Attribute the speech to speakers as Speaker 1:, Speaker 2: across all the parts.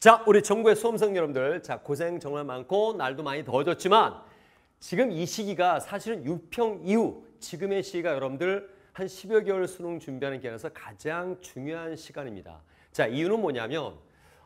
Speaker 1: 자, 우리 전국의 수험생 여러분들, 자, 고생 정말 많고 날도 많이 더워졌지만 지금 이 시기가 사실은 유평 이후 지금의 시기가 여러분들 한 10여 개월 수능 준비하는 기간에서 가장 중요한 시간입니다. 자, 이유는 뭐냐면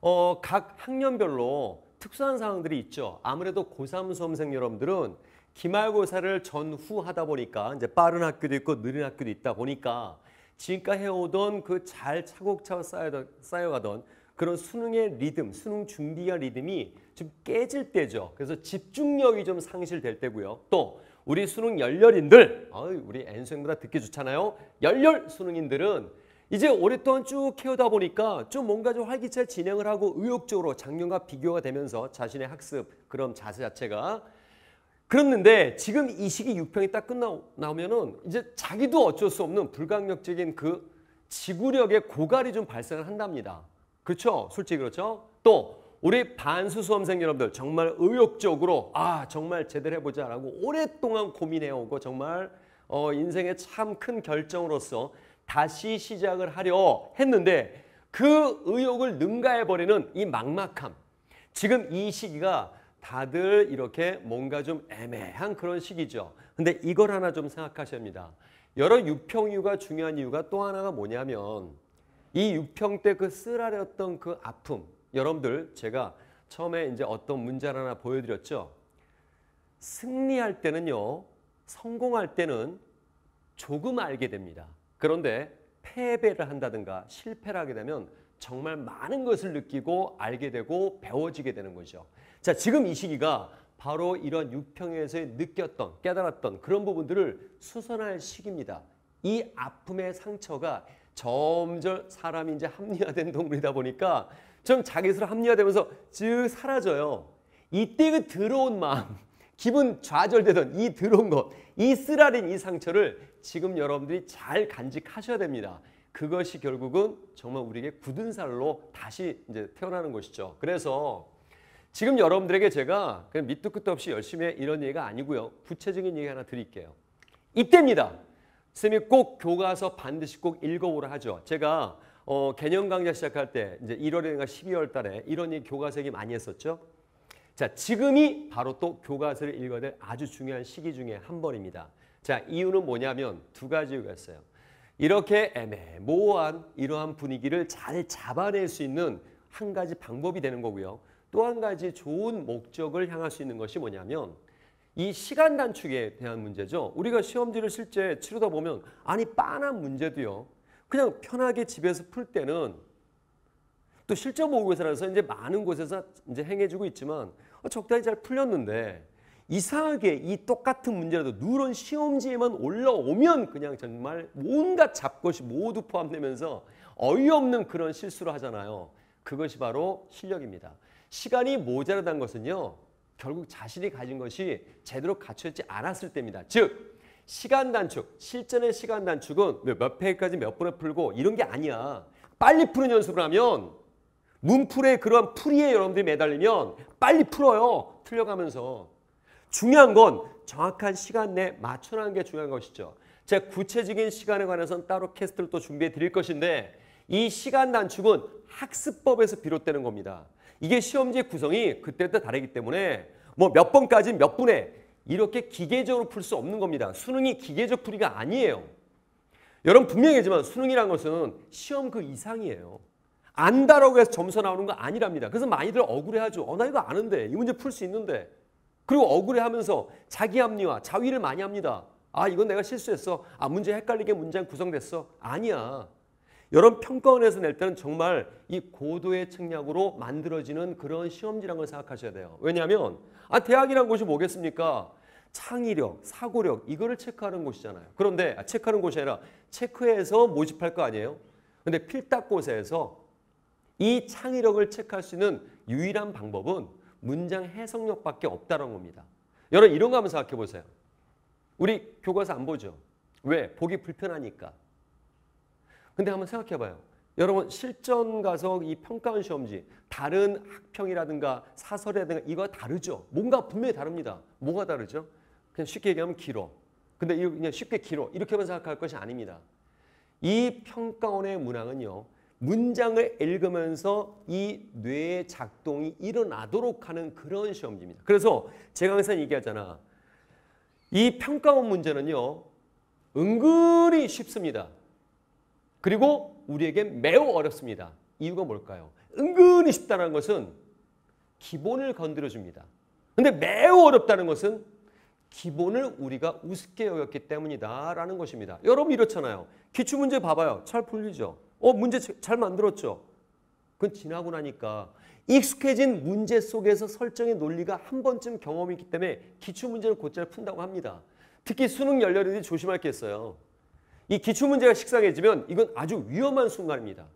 Speaker 1: 어, 각 학년별로 특수한 상황들이 있죠. 아무래도 고3 수험생 여러분들은 기말고사를 전후하다 보니까 이제 빠른 학교도 있고 느린 학교도 있다 보니까 지금까지 해오던 그 잘 차곡차곡 쌓여, 쌓여가던 그런 수능의 리듬, 수능 준비와 리듬이 좀 깨질 때죠. 그래서 집중력이 좀 상실될 때고요. 또 우리 수능 열렬인들, 어이, 우리 N수행보다 듣기 좋잖아요. 열렬 수능인들은 이제 오랫동안 쭉키우다 보니까 좀 뭔가 좀 활기차게 진행을 하고 의욕적으로 작년과 비교가 되면서 자신의 학습, 그런 자세 자체가 그렇는데 지금 이 시기 육평이 딱 끝나오면은 이제 자기도 어쩔 수 없는 불강력적인 그 지구력의 고갈이 좀 발생을 한답니다. 그렇죠? 솔직히 그렇죠? 또 우리 반수 수험생 여러분들 정말 의욕적으로 아 정말 제대로 해보자라고 오랫동안 고민해오고 정말 어, 인생의 참 큰 결정으로서 다시 시작을 하려 했는데 그 의욕을 능가해버리는 이 막막함 지금 이 시기가 다들 이렇게 뭔가 좀 애매한 그런 시기죠. 근데 이걸 하나 좀 생각하셔야 합니다. 여러 유평 유가 중요한 이유가 또 하나가 뭐냐면 이 유평 때 그 쓰라렸던 그 아픔 여러분들 제가 처음에 이제 어떤 문제를 하나 보여드렸죠. 승리할 때는요. 성공할 때는 조금 알게 됩니다. 그런데 패배를 한다든가 실패를 하게 되면 정말 많은 것을 느끼고 알게 되고 배워지게 되는 거죠. 자, 지금 이 시기가 바로 이런 육평에서 느꼈던 깨달았던 그런 부분들을 수선할 시기입니다. 이 아픔의 상처가 점점 사람이 이제 합리화된 동물이다 보니까 좀 자기 스스로 합리화되면서 쭉 사라져요. 이때 그 더러운 마음, 기분 좌절되던 이 더러운 것, 이 쓰라린 이 상처를 지금 여러분들이 잘 간직하셔야 됩니다. 그것이 결국은 정말 우리에게 굳은 살로 다시 이제 태어나는 것이죠. 그래서 지금 여러분들에게 제가 그냥 밑도 끝도 없이 열심히 이런 얘기가 아니고요. 구체적인 얘기 하나 드릴게요. 이때입니다. 쌤이 꼭 교과서 반드시 꼭읽어보라 하죠. 제가 어, 개념 강좌 시작할 때 이제 1월인가 12월 달에 이런 이 교과서 얘기 많이 했었죠. 자, 지금이 바로 또 교과서를 읽어야 될 아주 중요한 시기 중에 한 번입니다. 자, 이유는 뭐냐면 두 가지 이유가 있어요. 이렇게 애매모호한 이러한 분위기를 잘 잡아낼 수 있는 한 가지 방법이 되는 거고요. 또 한 가지 좋은 목적을 향할 수 있는 것이 뭐냐면 이 시간 단축에 대한 문제죠. 우리가 시험지를 실제 치르다 보면 아니 빤한 문제도요. 그냥 편하게 집에서 풀 때는 또 실제 모의고사라서 이제 많은 곳에서 이제 행해지고 있지만 어, 적당히 잘 풀렸는데 이상하게 이 똑같은 문제라도 누런 시험지에만 올라오면 그냥 정말 온갖 잡것이 모두 포함되면서 어이없는 그런 실수를 하잖아요. 그것이 바로 실력입니다. 시간이 모자라다는 것은요. 결국 자신이 가진 것이 제대로 갖춰지지 않았을 때입니다. 즉 시간 단축, 실전의 시간 단축은 몇 페이지까지 몇 번에 풀고 이런 게 아니야. 빨리 푸는 연습을 하면 문풀에 그런 풀이에 여러분들이 매달리면 빨리 풀어요. 틀려가면서. 중요한 건 정확한 시간 내에 맞춰나는 게 중요한 것이죠. 제 구체적인 시간에 관해서는 따로 캐스트를 또 준비해 드릴 것인데 이 시간 단축은 학습법에서 비롯되는 겁니다. 이게 시험지의 구성이 그때부터 다르기 때문에 뭐 몇 번까지 몇 분에 이렇게 기계적으로 풀 수 없는 겁니다. 수능이 기계적 풀이가 아니에요. 여러분 분명히지만 수능이란 것은 시험 그 이상이에요. 안다라고 해서 점수 나오는 거 아니랍니다. 그래서 많이들 억울해하죠. 어, 나 이거 아는데. 이 문제 풀 수 있는데. 그리고 억울해하면서 자기 합리화, 자위를 많이 합니다. 아, 이건 내가 실수했어. 아, 문제 헷갈리게 문장 구성됐어. 아니야. 여러분 평가원에서 낼 때는 정말 이 고도의 책략으로 만들어지는 그런 시험지라는 생각하셔야 돼요. 왜냐하면 아 대학이란 곳이 뭐겠습니까? 창의력, 사고력 이거를 체크하는 곳이잖아요. 그런데 아, 체크하는 곳이 아니라 체크해서 모집할 거 아니에요? 근데 필딱곳에서 이 창의력을 체크할 수 있는 유일한 방법은 문장 해석력밖에 없다는 겁니다. 여러분 이런 거 한번 생각해 보세요. 우리 교과서 안 보죠. 왜? 보기 불편하니까. 근데 한번 생각해 봐요. 여러분 실전 가서 이 평가원 시험지 다른 학평이라든가 사설이라든가 이거 다르죠. 뭔가 분명히 다릅니다. 뭐가 다르죠? 그냥 쉽게 얘기하면 길어. 근데 이거 그냥 쉽게 길어. 이렇게만 생각할 것이 아닙니다. 이 평가원의 문항은요. 문장을 읽으면서 이 뇌의 작동이 일어나도록 하는 그런 시험지입니다. 그래서 제가 항상 얘기하잖아. 이 평가원 문제는요. 은근히 쉽습니다. 그리고 우리에게 매우 어렵습니다. 이유가 뭘까요? 은근히 쉽다는 것은 기본을 건드려줍니다. 근데 매우 어렵다는 것은 기본을 우리가 우습게 여겼기 때문이다라는 것입니다. 여러분 이렇잖아요. 기출문제 봐봐요. 잘 풀리죠? 어, 문제 잘 만들었죠? 그건 지나고 나니까 익숙해진 문제 속에서 설정의 논리가 한 번쯤 경험이 있기 때문에 기출문제를 곧잘 푼다고 합니다. 특히 수능 열렬히 조심할 게 있어요. 이 기출 문제가 식상해지면 이건 아주 위험한 순간입니다.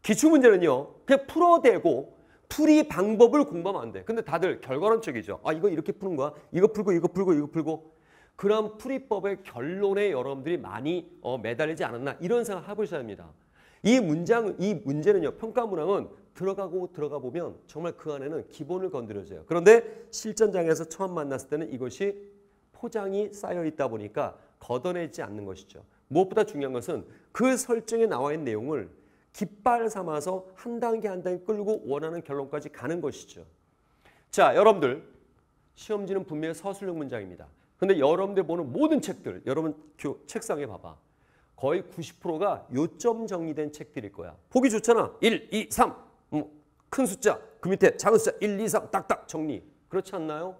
Speaker 1: 기출 문제는요. 그냥 풀어대고 풀이 방법을 공부하면 안 돼. 근데 다들 결과론적이죠. 아 이거 이렇게 푸는 거야. 이거 풀고 이거 풀고 이거 풀고 그런 풀이법의 결론에 여러분들이 많이 어, 매달리지 않았나 이런 생각 해보셔야 합니다. 이 문장, 이 문제는요. 평가문항은 들어가고 들어가 보면 정말 그 안에는 기본을 건드려져요 그런데 실전장에서 처음 만났을 때는 이것이 포장이 쌓여 있다 보니까 걷어내지 않는 것이죠. 무엇보다 중요한 것은 그 설정에 나와 있는 내용을 깃발 삼아서 한 단계 한 단계 끌고 원하는 결론까지 가는 것이죠. 자, 여러분들 시험지는 분명히 서술형 문장입니다. 근데 여러분들 보는 모든 책들, 여러분 교, 책상에 봐봐. 거의 90%가 요점 정리된 책들일 거야. 보기 좋잖아. 1, 2, 3. 음, 큰 숫자, 그 밑에 작은 숫자 1, 2, 3 딱딱 정리. 그렇지 않나요?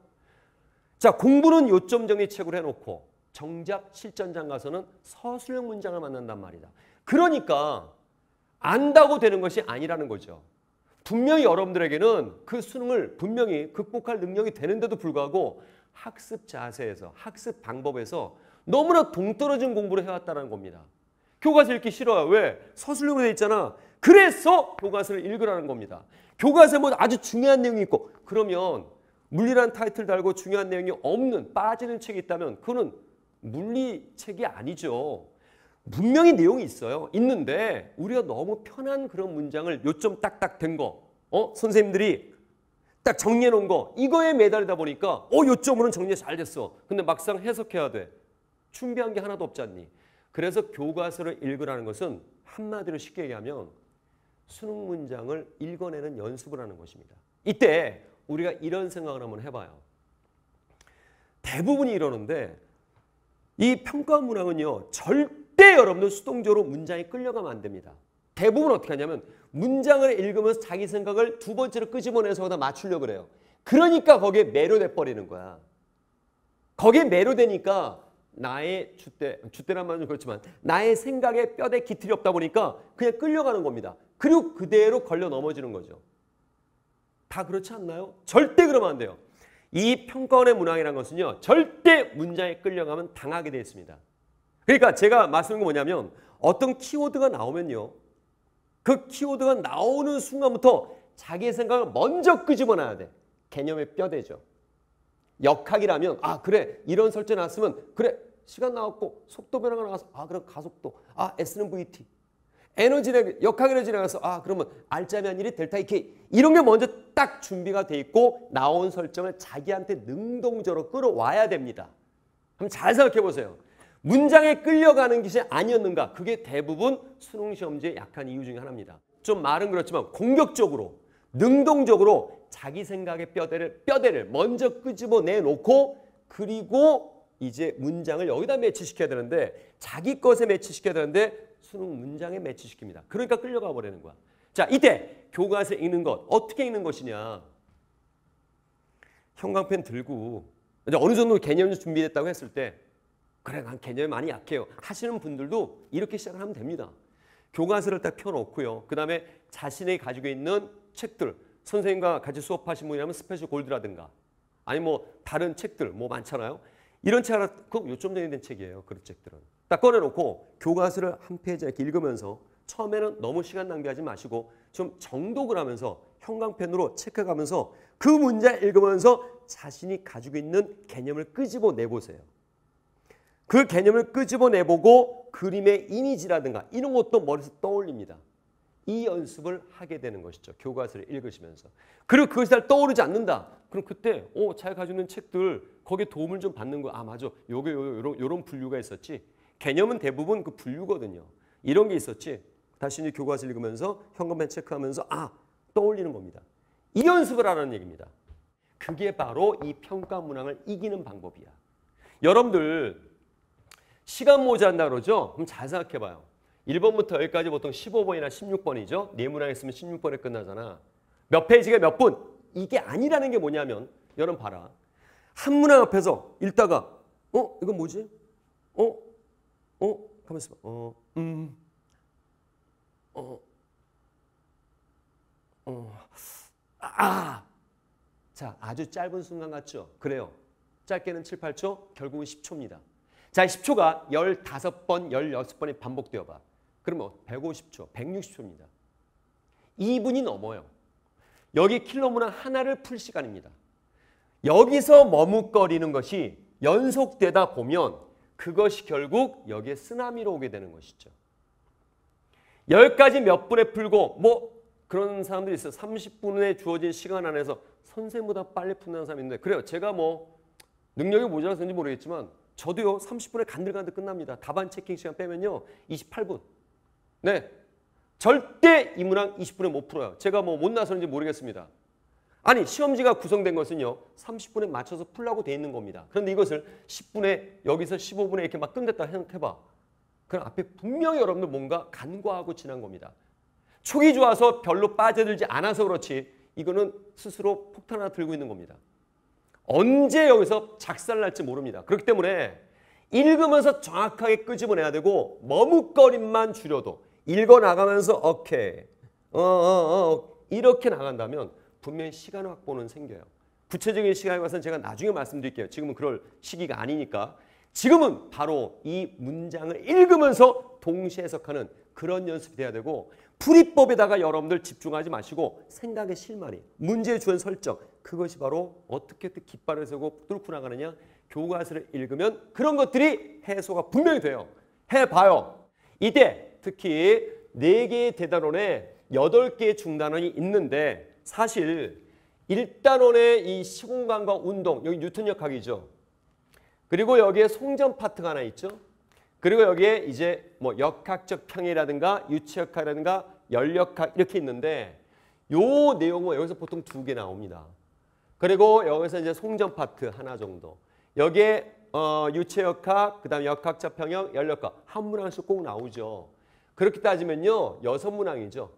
Speaker 1: 자, 공부는 요점 정리 책으로 해놓고 정작 실전장 가서는 서술형 문장을 만난단 말이다. 그러니까 안다고 되는 것이 아니라는 거죠. 분명히 여러분들에게는 그 수능을 분명히 극복할 능력이 되는데도 불구하고 학습 자세에서 학습 방법에서 너무나 동떨어진 공부를 해왔다는 겁니다. 교과서 읽기 싫어요. 왜? 서술형으로 돼 있잖아. 그래서 교과서를 읽으라는 겁니다. 교과서에 뭐 아주 중요한 내용이 있고 그러면 물리란 타이틀 달고 중요한 내용이 없는 빠지는 책이 있다면 그거는 물리책이 아니죠. 분명히 내용이 있어요. 있는데 우리가 너무 편한 그런 문장을 요점 딱딱 된 거. 어? 선생님들이 딱 정리해 놓은 거. 이거에 매달다 보니까 어, 요점으로는 정리 잘 됐어. 근데 막상 해석해야 돼. 준비한 게 하나도 없잖니. 그래서 교과서를 읽으라는 것은 한마디로 쉽게 얘기하면 수능 문장을 읽어내는 연습을 하는 것입니다. 이때 우리가 이런 생각을 한번 해봐요. 대부분이 이러는데 이 평가 문항은요. 절대 여러분들 수동적으로 문장에 끌려가면 안 됩니다. 대부분 어떻게 하냐면 문장을 읽으면서 자기 생각을 두 번째로 끄집어내서 거기다 맞추려고 그래요. 그러니까 거기에 매료돼 버리는 거야. 거기에 매료되니까 나의 주대, 주대란 말은 그렇지만 나의 생각에 뼈대 기틀이 없다 보니까 그냥 끌려가는 겁니다. 그리고 그대로 걸려 넘어지는 거죠. 다 그렇지 않나요? 절대 그러면 안 돼요. 이 평가원의 문항이라는 것은요. 절대 문장에 끌려가면 당하게 되어 있습니다. 그러니까 제가 말씀드린 게 뭐냐면 어떤 키워드가 나오면요. 그 키워드가 나오는 순간부터 자기의 생각을 먼저 끄집어놔야 돼. 개념의 뼈대죠. 역학이라면 아 그래 이런 설제 나왔으면 그래 시간 나왔고 속도 변화가 나와서 아 그럼 가속도 아 S는 VT 에너지 역학 에너지 나가서 아 그러면 R자면 1이 델타 k 이런 게 먼저 딱 준비가 돼 있고 나온 설정을 자기한테 능동적으로 끌어와야 됩니다. 그럼 잘 생각해 보세요. 문장에 끌려가는 것이 아니었는가? 그게 대부분 수능 시험지의 약한 이유 중에 하나입니다. 좀 말은 그렇지만 공격적으로 능동적으로 자기 생각의 뼈대를 뼈대를 먼저 끄집어 내놓고 그리고 이제 문장을 여기다 매치시켜야 되는데 자기 것에 매치시켜야 되는데 수능 문장에 매치시킵니다. 그러니까 끌려가 버리는 거야. 자, 이때 교과서 읽는 것 어떻게 읽는 것이냐? 형광펜 들고 이제 어느 정도 개념이 준비됐다고 했을 때 그래 난 개념이 많이 약해요 하시는 분들도 이렇게 시작을 하면 됩니다. 교과서를 딱 펴놓고요. 그 다음에 자신이 가지고 있는 책들 선생님과 같이 수업하신 분이라면 스페셜 골드라든가 아니 뭐 다른 책들 뭐 많잖아요. 이런 책 하나 그 요점 정리된 책이에요. 그런 책들은 딱 꺼내놓고 교과서를 한 페이지 이렇게 읽으면서 처음에는 너무 시간 낭비하지 마시고 좀 정독을 하면서 형광펜으로 체크하면서 그 문제 읽으면서 자신이 가지고 있는 개념을 끄집어내보세요. 그 개념을 끄집어내보고 그림의 이미지라든가 이런 것도 머릿속 떠올립니다. 이 연습을 하게 되는 것이죠. 교과서를 읽으시면서. 그리고 그것이 잘 떠오르지 않는다. 그럼 그때 어, 잘 가지고 있는 책들 거기에 도움을 좀 받는 거. 아 맞아. 요게 요런, 요런 분류가 있었지. 개념은 대부분 그 분류거든요. 이런 게 있었지. 다시 이 교과서 읽으면서 현금만 체크하면서 아 떠올리는 겁니다. 이 연습을 하라는 얘기입니다. 그게 바로 이 평가 문항을 이기는 방법이야. 여러분들 시간 모자란다 그러죠? 그럼 잘 생각해봐요. 1번부터 여기까지 보통 15번이나 16번이죠. 네 문항 있으면 16번에 끝나잖아. 몇 페이지가 몇 분? 이게 아니라는 게 뭐냐면 여러분 봐라. 한 문항 앞에서 읽다가 어? 이건 뭐지? 어? 어? 가만있어 봐. 어? 음. 어, 어, 아! 자, 아주 짧은 순간 같죠? 그래요. 짧게는 7, 8초, 결국은 10초입니다. 자, 10초가 15번, 16번이 반복되어 봐. 그러면 150초, 160초입니다. 2분이 넘어요. 여기 킬로문항 하나를 풀 시간입니다. 여기서 머뭇거리는 것이 연속되다 보면 그것이 결국 여기에 쓰나미로 오게 되는 것이죠. 열가지몇 분에 풀고 뭐 그런 사람들이 있어요. 30분에 주어진 시간 안에서 선생보다 빨리 푼다는 사람이 있는데 그래요. 제가 뭐 능력이 모자라서인지 모르겠지만 저도요. 30분에 간들간들 끝납니다. 답안 체킹 시간 빼면요. 28분. 네. 절대 이 문항 20분에 못 풀어요. 제가 뭐 못나서는지 모르겠습니다. 아니 시험지가 구성된 것은요 30분에 맞춰서 풀라고 돼 있는 겁니다. 그런데 이것을 10분에 여기서 15분에 이렇게 막 끝냈다 생각해봐. 그럼 앞에 분명히 여러분들 뭔가 간과하고 지난 겁니다. 촉이 좋아서 별로 빠져들지 않아서 그렇지 이거는 스스로 폭탄 하나 들고 있는 겁니다. 언제 여기서 작살날지 모릅니다. 그렇기 때문에 읽으면서 정확하게 끄집어내야 되고 머뭇거림만 줄여도 읽어 나가면서 오케이 어, 어, 어, 어, 이렇게 나간다면 분명히 시간 확보는 생겨요. 구체적인 시간에 관해서는 제가 나중에 말씀드릴게요. 지금은 그럴 시기가 아니니까 지금은 바로 이 문장을 읽으면서 동시에 해석하는 그런 연습이 돼야 되고 풀이법에다가 여러분들 집중하지 마시고 생각의 실마리, 문제의 주연 설정 그것이 바로 어떻게 깃발을 세고 우 뚫고 나가느냐 교과서를 읽으면 그런 것들이 해소가 분명히 돼요. 해봐요. 이때 특히 네개의 대단원에 여덟 개의 중단원이 있는데 사실 일단원의 이 시공간과 운동, 여기 뉴턴 역학이죠. 그리고 여기에 송전 파트가 하나 있죠. 그리고 여기에 이제 뭐 역학적 평이라든가 유체역학이라든가 열역학 이렇게 있는데 요 내용은 여기서 보통 두 개 나옵니다. 그리고 여기서 이제 송전 파트 하나 정도. 여기에 어, 유체역학, 그 다음 역학적 평형, 열역학 한 문항씩 꼭 나오죠. 그렇게 따지면요. 여섯 문항이죠.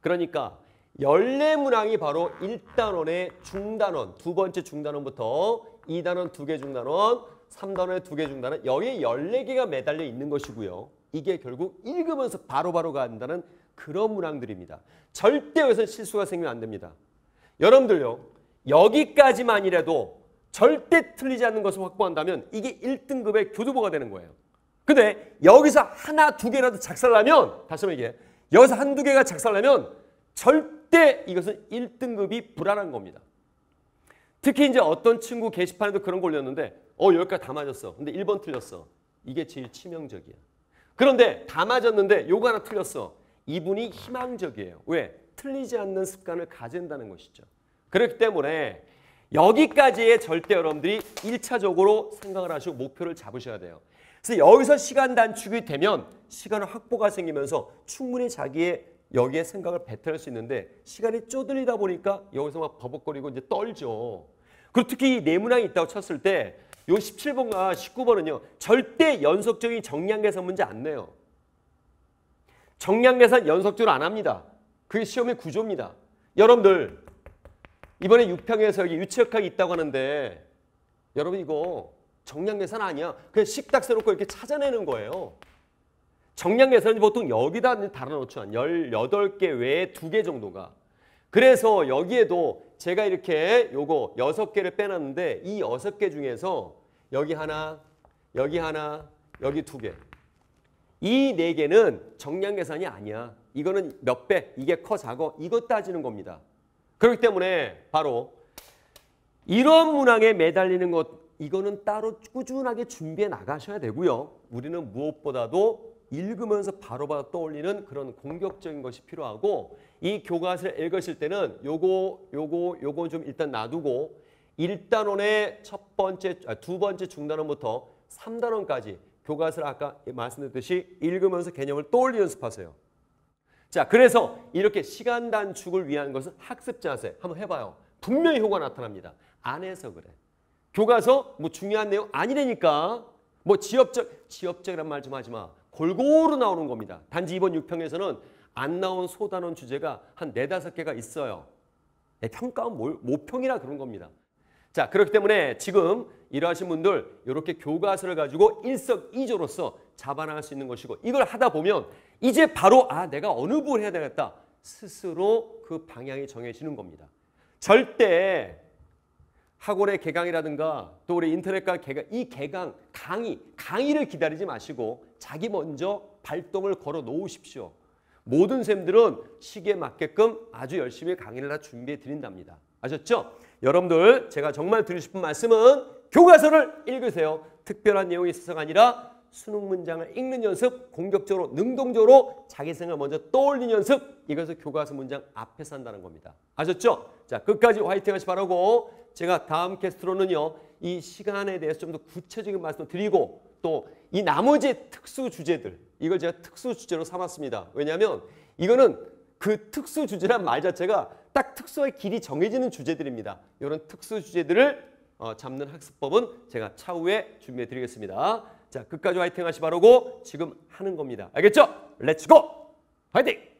Speaker 1: 그러니까 열네 문항이 바로 일단원의 중단원, 두 번째 중단원부터 이단원 두 개 중단원, 3단원에 2개 중단은 여기에 14개가 매달려 있는 것이고요. 이게 결국 읽으면서 바로바로 간다는 그런 문항들입니다. 절대 여기서 실수가 생기면 안 됩니다. 여러분들요. 여기까지만이라도 절대 틀리지 않는 것을 확보한다면 이게 1등급의 교두보가 되는 거예요. 근데 여기서 하나 두 개라도 작살나면 다시 한번 얘기해. 여기서 한두 개가 작살나면 절대 이것은 1등급이 불안한 겁니다. 특히 이제 어떤 친구 게시판에도 그런 걸 올렸는데 어, 여기까지 다 맞았어. 근데 1번 틀렸어. 이게 제일 치명적이야. 그런데 다 맞았는데 요거 하나 틀렸어. 이분이 희망적이에요. 왜? 틀리지 않는 습관을 가진다는 것이죠. 그렇기 때문에 여기까지의 절대 여러분들이 1차적으로 생각을 하시고 목표를 잡으셔야 돼요. 그래서 여기서 시간 단축이 되면 시간 확보가 생기면서 충분히 자기의 여기에 생각을 배어할수 있는데 시간이 쪼들리다 보니까 여기서 막 버벅거리고 이제 떨죠. 그리고 특히 이 내문항이 있다고 쳤을 때요 17번과 19번은요. 절대 연속적인 정량 계산 문제 안 내요. 정량 계산 연속적으로 안 합니다. 그게 시험의 구조입니다. 여러분들 이번에 6평에서 여기 유치역학이 있다고 하는데 여러분 이거 정량 계산 아니야. 그냥 식탁 세놓고 이렇게 찾아내는 거예요. 정량 계산은 보통 여기다 달아놓죠. 한 18개 외에 2개 정도가. 그래서 여기에도 제가 이렇게 요거 6개를 빼놨는데 이 6개 중에서 여기 하나, 여기 하나, 여기 두 개. 이 네 개는 정량 계산이 아니야. 이거는 몇 배, 이게 커 작어 이것 따지는 겁니다. 그렇기 때문에 바로 이런 문항에 매달리는 것 이거는 따로 꾸준하게 준비해 나가셔야 되고요. 우리는 무엇보다도 읽으면서 바로바로 떠올리는 그런 공격적인 것이 필요하고 이 교과서를 읽으실 때는 요거 요거 요거 좀 일단 놔두고 1단원의 첫 번째, 아, 두 번째 중단원부터 3단원까지 교과서를 아까 말씀드렸듯이 읽으면서 개념을 떠올리 연습하세요. 자, 그래서 이렇게 시간 단축을 위한 것은 학습 자세. 한번 해봐요. 분명히 효과 나타납니다. 안 해서 그래. 교과서 뭐 중요한 내용 아니라니까. 뭐지역적지역적이란말좀 하지 마. 골고루 나오는 겁니다. 단지 이번 6평에서는 안 나온 소단원 주제가 한 네다섯 개가 있어요. 네, 평가원 뭐, 모평이라 그런 겁니다. 자, 그렇기 때문에 지금 일하신 분들 이렇게 교과서를 가지고 일석이조로서 잡아나갈 수 있는 것이고 이걸 하다 보면 이제 바로 아 내가 어느 부분을 해야 되겠다 스스로 그 방향이 정해지는 겁니다. 절대 학원의 개강이라든가 또 우리 인터넷과 개강 이 개강 강의 강의를 기다리지 마시고 자기 먼저 발동을 걸어 놓으십시오. 모든 쌤들은 시기에 맞게끔 아주 열심히 강의를 다 준비해 드린답니다. 아셨죠? 여러분들 제가 정말 드리고 싶은 말씀은 교과서를 읽으세요. 특별한 내용이 있어서가 아니라 수능 문장을 읽는 연습, 공격적으로, 능동적으로 자기 생각을 먼저 떠올리는 연습, 이것을 교과서 문장 앞에산다는 겁니다. 아셨죠? 자, 끝까지 화이팅 하시 바라고 제가 다음 캐스트로는요, 이 시간에 대해서 좀 더 구체적인 말씀을 드리고 또 이 나머지 특수 주제들, 이걸 제가 특수 주제로 삼았습니다. 왜냐하면 이거는 그 특수 주제란 말 자체가 딱 특수의 길이 정해지는 주제들입니다. 이런 특수 주제들을 어, 잡는 학습법은 제가 차후에 준비해 드리겠습니다. 자, 끝까지 화이팅 하시 바라고 지금 하는 겁니다. 알겠죠? 렛츠고! 화이팅!